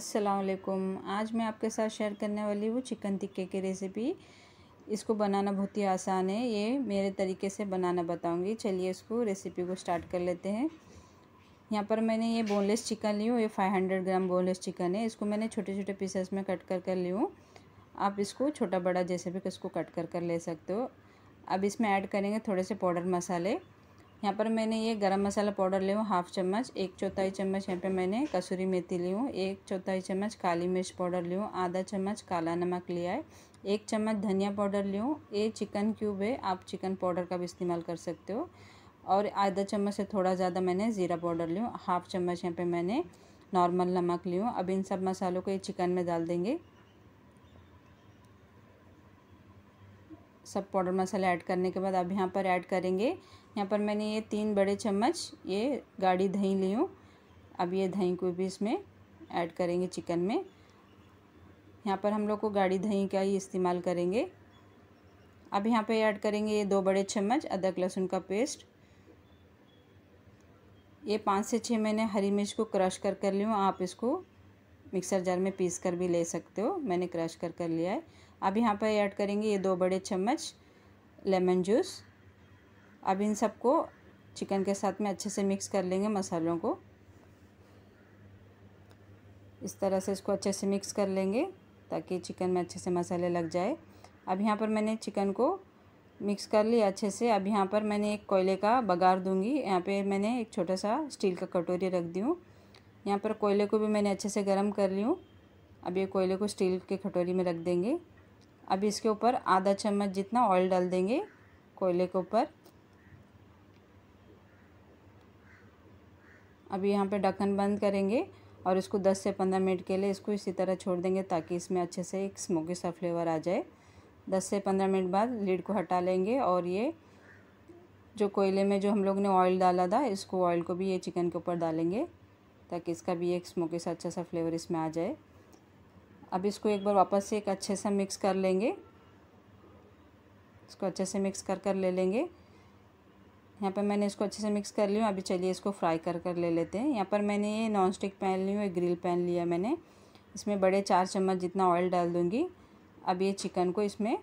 असलकुम आज मैं आपके साथ शेयर करने वाली हूँ चिकन टिक्के की रेसिपी इसको बनाना बहुत ही आसान है ये मेरे तरीके से बनाना बताऊंगी चलिए इसको रेसिपी को स्टार्ट कर लेते हैं यहाँ पर मैंने ये बोनलेस चिकन ली हूँ ये five hundred gram boneless chicken है इसको मैंने छोटे छोटे पीसेस में कट कर कर ली हूँ आप इसको छोटा बड़ा जैसे भी इसको कट कर कर ले सकते हो अब इसमें ऐड करेंगे थोड़े से पाउडर मसाले यहाँ पर मैंने ये गरम मसाला पाउडर लिया हूँ हाफ चम्मच एक चौथाई चम्मच यहाँ पे मैंने कसूरी मेथी ली हूँ एक चौथाई चम्मच काली मिर्च पाउडर ली हूँ आधा चम्मच काला नमक लिया है एक चम्मच धनिया पाउडर ली हूँ ये चिकन क्यूब है आप चिकन पाउडर का भी इस्तेमाल कर सकते हो और आधा चम्मच से थोड़ा ज़्यादा मैंने ज़ीरा पाउडर ली हूँ हाफ चम्मच यहाँ पर मैंने नॉर्मल नमक ली हूँ अब इन सब मसालों को ये चिकन में डाल देंगे सब पाउडर मसाला ऐड करने के बाद अब यहाँ पर ऐड करेंगे यहाँ पर मैंने ये तीन बड़े चम्मच ये गाढ़ी दही ली हूँ अब ये दही को भी इसमें ऐड करेंगे चिकन में यहाँ पर हम लोग को गाढ़ी दही का ही इस्तेमाल करेंगे अब यहाँ पर ऐड करेंगे ये दो बड़े चम्मच अदरक लहसुन का पेस्ट ये पाँच से छः मैंने हरी मिर्च को क्रश कर कर ली हूँ आप इसको मिक्सर जार में पीस कर भी ले सकते हो मैंने क्रश कर कर लिया है अब यहाँ पर ऐड करेंगे ये दो बड़े चम्मच लेमन जूस अब इन सबको चिकन के साथ में अच्छे से मिक्स कर लेंगे मसालों को इस तरह से इसको अच्छे से मिक्स कर लेंगे ताकि चिकन में अच्छे से मसाले लग जाए अब यहाँ पर मैंने चिकन को मिक्स कर लिया अच्छे से अब यहाँ पर मैंने एक कोयले का बघार दूंगी यहाँ पे मैंने एक छोटा सा स्टील का कटोरी रख दी हूँ यहाँ पर कोयले को भी मैंने अच्छे से गर्म कर ली हूँ अब ये कोयले को स्टील के कटोरी में रख देंगे अब इसके ऊपर आधा चम्मच जितना ऑयल डाल देंगे कोयले के ऊपर अब यहाँ पे ढक्कन बंद करेंगे और इसको 10 से 15 मिनट के लिए इसको इसी तरह छोड़ देंगे ताकि इसमें अच्छे से एक स्मोकी सा फ्लेवर आ जाए 10 से 15 मिनट बाद लीड को हटा लेंगे और ये जो कोयले में जो हम लोग ने ऑयल डाला था इसको ऑयल को भी ये चिकन के ऊपर डालेंगे ताकि इसका भी एक स्मोकी सा अच्छा सा फ्लेवर इसमें आ जाए अब इसको एक बार वापस से एक अच्छे से मिक्स कर लेंगे इसको अच्छे से मिक्स कर कर ले लेंगे यहाँ पर मैंने इसको अच्छे से मिक्स कर लिया अभी चलिए इसको फ्राई कर कर ले लेते हैं यहाँ पर मैंने ये नॉन स्टिक पैन ली हूँ एक ग्रिल पैन लिया मैंने इसमें बड़े चार चम्मच जितना ऑयल डाल दूँगी अब ये चिकन को इसमें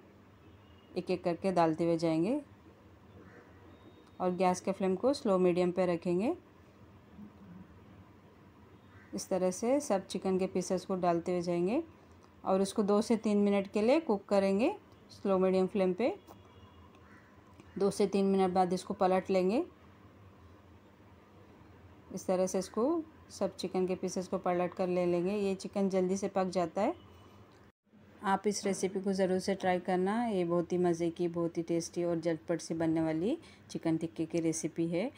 एक एक करके डालते हुए जाएंगे और गैस के फ्लेम को स्लो मीडियम पर रखेंगे इस तरह से सब चिकन के पीसेस को डालते हुए जाएंगे और इसको दो से तीन मिनट के लिए कुक करेंगे स्लो मीडियम फ्लेम पे दो से तीन मिनट बाद इसको पलट लेंगे इस तरह से इसको सब चिकन के पीसेस को पलट कर ले लेंगे ये चिकन जल्दी से पक जाता है आप इस रेसिपी को ज़रूर से ट्राई करना ये बहुत ही मज़े की बहुत ही टेस्टी और झटपट से बनने वाली चिकन टिक्के की रेसिपी है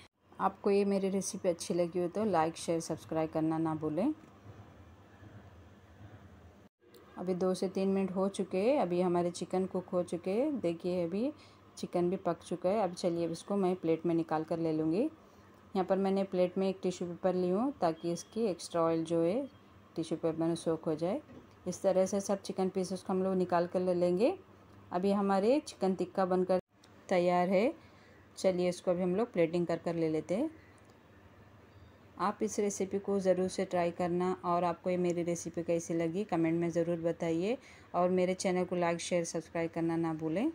आपको ये मेरी रेसिपी अच्छी लगी हो तो लाइक शेयर सब्सक्राइब करना ना भूलें अभी दो से तीन मिनट हो चुके अभी हमारे चिकन कुक हो चुके देखिए अभी चिकन भी पक चुका है अब चलिए अब इसको मैं प्लेट में निकाल कर ले लूँगी यहाँ पर मैंने प्लेट में एक टिश्यू पेपर ली हूँ ताकि इसकी एक्स्ट्रा ऑयल जो है टिश्यू पेपर में सोख हो जाए इस तरह से सब चिकन पीसेस को हम लोग निकाल कर ले लेंगे अभी हमारे चिकन टिक्का बनकर तैयार है चलिए इसको अभी हम लोग प्लेटिंग कर कर ले लेते हैं आप इस रेसिपी को ज़रूर से ट्राई करना और आपको ये मेरी रेसिपी कैसी लगी कमेंट में ज़रूर बताइए और मेरे चैनल को लाइक शेयर सब्सक्राइब करना ना भूलें